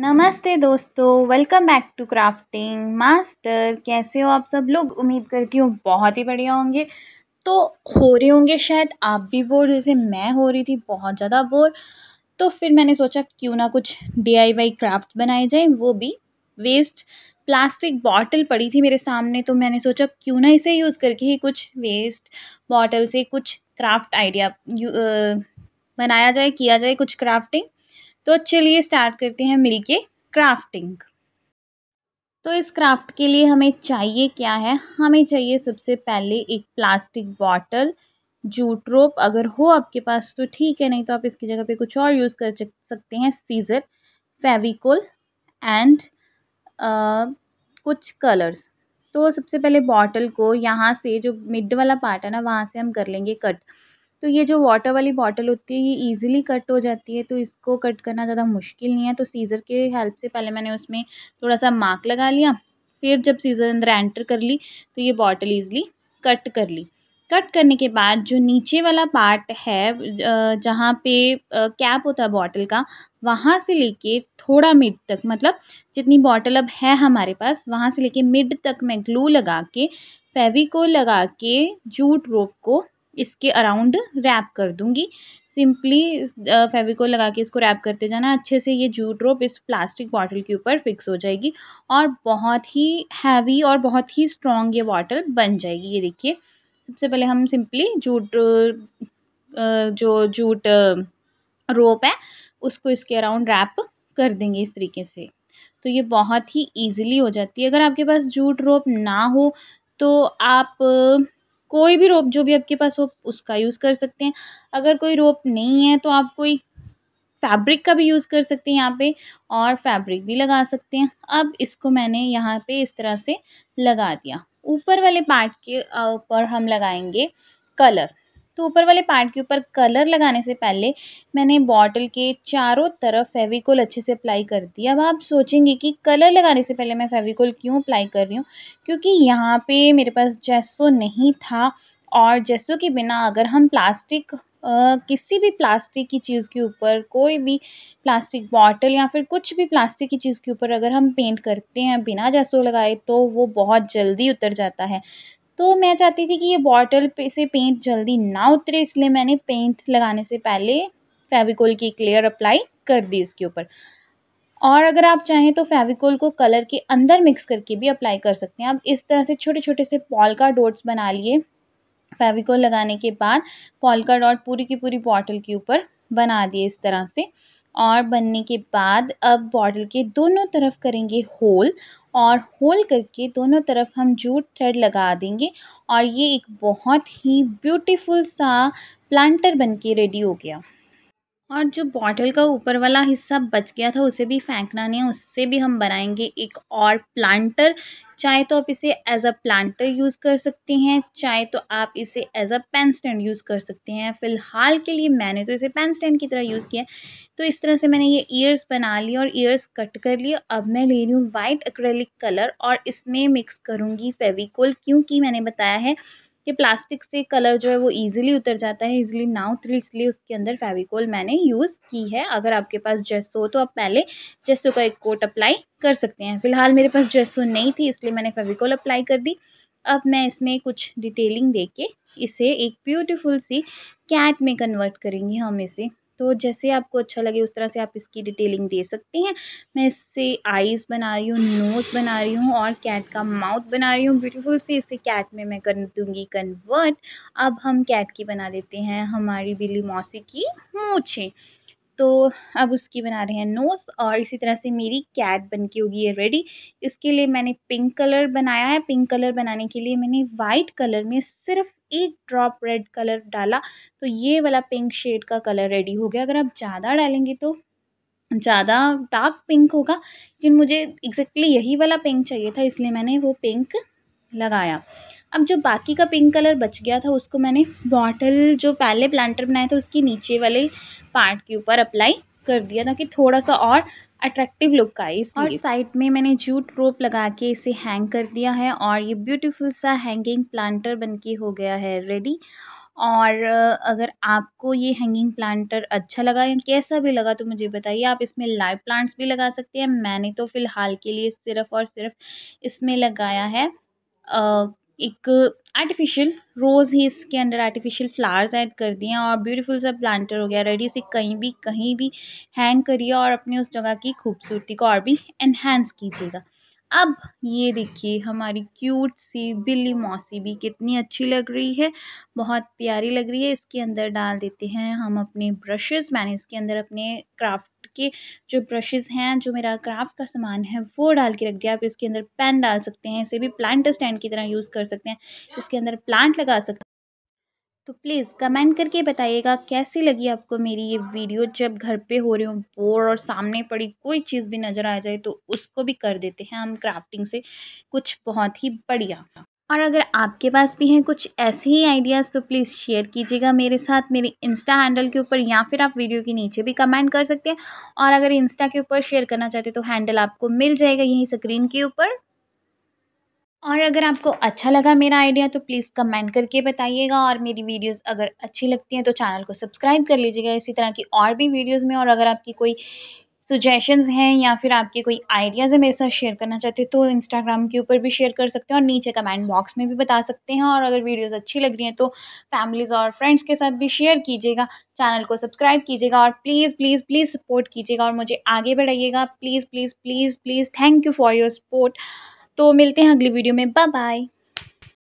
नमस्ते दोस्तों welcome back to crafting master कैसे हो आप सब लोग उम्मीद करती हूँ बहुत ही बढ़िया होंगे तो हो रहे होंगे शायद आप भी बोर जैसे मैं हो रही थी बहुत ज़्यादा बोर तो फिर मैंने सोचा क्यों ना कुछ डीआईवाई क्राफ्ट बनाए जाए वो भी वेस्ट प्लास्टिक बॉटल पड़ी थी मेरे सामने तो मैंने सोचा क्यों ना इसे यूज़ करके ही कुछ वेस्ट बॉटल से कुछ क्राफ्ट आइडिया बनाया जाए किया जाए कुछ क्राफ्टिंग तो चलिए स्टार्ट करते हैं मिलके क्राफ्टिंग तो इस क्राफ्ट के लिए हमें चाहिए क्या है हमें चाहिए सबसे पहले एक प्लास्टिक बॉटल जूट रोप अगर हो आपके पास तो ठीक है नहीं तो आप इसकी जगह पे कुछ और यूज़ कर सकते हैं सीजर फेविकोल एंड कुछ कलर्स तो सबसे पहले बॉटल को यहाँ से जो मिड वाला पार्ट है ना वहाँ से हम कर लेंगे कट तो ये जो वाटर वाली बॉटल होती है ये ईज़िली कट हो जाती है तो इसको कट करना ज़्यादा मुश्किल नहीं है तो सीज़र के हेल्प से पहले मैंने उसमें थोड़ा सा मार्क लगा लिया फिर जब सीज़र अंदर एंटर कर ली तो ये बॉटल ईज़िली कट कर ली कट करने के बाद जो नीचे वाला पार्ट है जहाँ पे कैप होता है बॉटल का वहाँ से लेके थोड़ा मिड तक मतलब जितनी बॉटल अब है हमारे पास वहाँ से लेके मिड तक मैं ग्लू लगा के फेविकोल लगा के जूट रोप को इसके अराउंड रैप कर दूँगी सिंपली फेविकोल लगा के इसको रैप करते जाना अच्छे से ये जूट रोप इस प्लास्टिक बॉटल के ऊपर फिक्स हो जाएगी और बहुत ही हैवी और बहुत ही स्ट्रॉन्ग ये बॉटल बन जाएगी ये देखिए सबसे पहले हम सिंपली जूट जो जूट रोप है उसको इसके अराउंड रैप कर देंगे इस तरीके से तो ये बहुत ही ईजिली हो जाती है अगर आपके पास जूट रोप ना हो तो आप कोई भी रोप जो भी आपके पास हो उसका यूज़ कर सकते हैं अगर कोई रोप नहीं है तो आप कोई फैब्रिक का भी यूज़ कर सकते हैं यहाँ पे और फैब्रिक भी लगा सकते हैं अब इसको मैंने यहाँ पे इस तरह से लगा दिया ऊपर वाले पार्ट के ऊपर हम लगाएंगे कलर तो ऊपर वाले पार्ट के ऊपर कलर लगाने से पहले मैंने बॉटल के चारों तरफ फेविकोल अच्छे से अप्लाई कर दिया अब आप सोचेंगे कि कलर लगाने से पहले मैं फेविकोल क्यों अप्लाई कर रही हूँ क्योंकि यहाँ पे मेरे पास जैसो नहीं था और जैसो के बिना अगर हम प्लास्टिक Uh, किसी भी प्लास्टिक की चीज़ के ऊपर कोई भी प्लास्टिक बॉटल या फिर कुछ भी प्लास्टिक की चीज़ के ऊपर अगर हम पेंट करते हैं बिना जैसो लगाए तो वो बहुत जल्दी उतर जाता है तो मैं चाहती थी कि ये बॉटल पे से पेंट जल्दी ना उतरे इसलिए मैंने पेंट लगाने से पहले फेविकोल की क्लेयर अप्लाई कर दी इसके ऊपर और अगर आप चाहें तो फेविकोल को कलर के अंदर मिक्स करके भी अप्लाई कर सकते हैं आप इस तरह से छोटे छोटे से पॉलका डोट्स बना लिए फेविकोल लगाने के बाद पॉलका डॉट पूरी की पूरी बॉटल के ऊपर बना दिए इस तरह से और बनने के बाद अब बॉटल के दोनों तरफ करेंगे होल और होल करके दोनों तरफ हम जूट थ्रेड लगा देंगे और ये एक बहुत ही ब्यूटीफुल सा प्लांटर बनके रेडी हो गया और जो बॉटल का ऊपर वाला हिस्सा बच गया था उसे भी फेंकना नहीं है उससे भी हम बनाएंगे एक और प्लांटर चाहे तो आप इसे एज अ प्लांटर यूज़ कर सकते हैं चाहे तो आप इसे as a pen stand use कर सकते हैं फ़िलहाल के लिए मैंने तो इसे पेन स्टैंड की तरह यूज़ किया तो इस तरह से मैंने ये ईयर्स बना लिए और ईयर्स कट कर लिए अब मैं ले रही हूँ वाइट एक्रेलिक कलर और इसमें मिक्स करूँगी फेविकोल क्योंकि मैंने बताया है कि प्लास्टिक से कलर जो है वो ईजिली उतर जाता है ईजिली ना उतरे इसलिए उसके अंदर फेविकोल मैंने यूज़ की है अगर आपके पास जैसो हो तो आप पहले जैसो का एक कोट अप्लाई कर सकते हैं फ़िलहाल मेरे पास जैसो नहीं थी इसलिए मैंने फेविकोल अप्लाई कर दी अब मैं इसमें कुछ डिटेलिंग दे के इसे एक ब्यूटीफुल सी कैट में कन्वर्ट करेंगे हम इसे तो जैसे आपको अच्छा लगे उस तरह से आप इसकी डिटेलिंग दे सकते हैं मैं इससे आईज़ बना रही हूँ नोज़ बना रही हूँ और कैट का माउथ बना रही हूँ ब्यूटीफुल से इसे कैट में मैं कर दूँगी कन्वर्ट अब हम कैट की बना लेते हैं हमारी बिल्ली मौसी की मूछें तो अब उसकी बना रहे हैं नोस और इसी तरह से मेरी कैट बन के होगी ये रेडी इसके लिए मैंने पिंक कलर बनाया है पिंक कलर बनाने के लिए मैंने वाइट कलर में सिर्फ एक ड्रॉप रेड कलर डाला तो ये वाला पिंक शेड का कलर रेडी हो गया अगर आप ज़्यादा डालेंगे तो ज़्यादा डार्क पिंक होगा लेकिन मुझे एग्जैक्टली exactly यही वाला पिंक चाहिए था इसलिए मैंने वो पिंक लगाया अब जो बाकी का पिंक कलर बच गया था उसको मैंने बॉटल जो पहले प्लांटर बनाया था उसके नीचे वाले पार्ट के ऊपर अप्लाई कर दिया ताकि थोड़ा सा और अट्रैक्टिव लुक इस और साइड में मैंने जूट रोप लगा के इसे हैंग कर दिया है और ये ब्यूटीफुल सा हैंगिंग प्लांटर बनके हो गया है रेडी और अगर आपको ये हैंगिंग प्लांटर अच्छा लगा या कैसा भी लगा तो मुझे बताइए आप इसमें लाइव प्लांट्स भी लगा सकते हैं मैंने तो फ़िलहाल के लिए सिर्फ़ और सिर्फ इसमें लगाया है आ, एक आर्टिफिशियल रोज़ ही इसके अंदर आर्टिफिशियल फ्लावर्स ऐड कर दिए हैं और ब्यूटीफुल सा प्लांटर हो गया रेडी से कहीं भी कहीं भी हैंग करिए और अपनी उस जगह की खूबसूरती को और भी एनहेंस कीजिएगा अब ये देखिए हमारी क्यूट सी बिल्ली मौसी भी कितनी अच्छी लग रही है बहुत प्यारी लग रही है इसके अंदर डाल देते हैं हम अपने ब्रशेज़ मैंने इसके अंदर अपने क्राफ्ट के जो ब्रशेज़ हैं जो मेरा क्राफ्ट का सामान है वो डाल के रख दिया आप इसके अंदर पेन डाल सकते हैं इसे भी प्लांट स्टैंड की तरह यूज़ कर सकते हैं इसके अंदर प्लांट लगा सकते हैं तो प्लीज़ कमेंट करके बताइएगा कैसी लगी आपको मेरी ये वीडियो जब घर पे हो रही हो बोर और सामने पड़ी कोई चीज़ भी नज़र आ जाए तो उसको भी कर देते हैं हम क्राफ्टिंग से कुछ बहुत ही बढ़िया और अगर आपके पास भी हैं कुछ ऐसे ही आइडियाज़ तो प्लीज़ शेयर कीजिएगा मेरे साथ मेरे इंस्टा हैंडल के ऊपर या फिर आप वीडियो के नीचे भी कमेंट कर सकते हैं और अगर इंस्टा के ऊपर शेयर करना चाहते हैं तो हैंडल आपको मिल जाएगा यहीं स्क्रीन के ऊपर और अगर आपको अच्छा लगा मेरा आइडिया तो प्लीज़ कमेंट करके बताइएगा और मेरी वीडियोस अगर अच्छी लगती हैं तो चैनल को सब्सक्राइब कर लीजिएगा इसी तरह की और भी वीडियोस में और अगर आपकी कोई सुजेशन हैं या फिर आपके कोई आइडियाज़ है मेरे साथ शेयर करना चाहते हो तो इंस्टाग्राम के ऊपर भी शेयर कर सकते हैं और नीचे कमेंट बॉक्स में भी बता सकते हैं और अगर वीडियोज़ अच्छी लग रही हैं तो फैमिलीज़ और फ्रेंड्स के साथ भी शेयर कीजिएगा चैनल को सब्सक्राइब कीजिएगा और प्लीज़ प्लीज़ प्लीज़ सपोर्ट कीजिएगा और मुझे आगे बढ़ाइएगा please please please please thank you for your support तो मिलते हैं अगली वीडियो में बाय बाय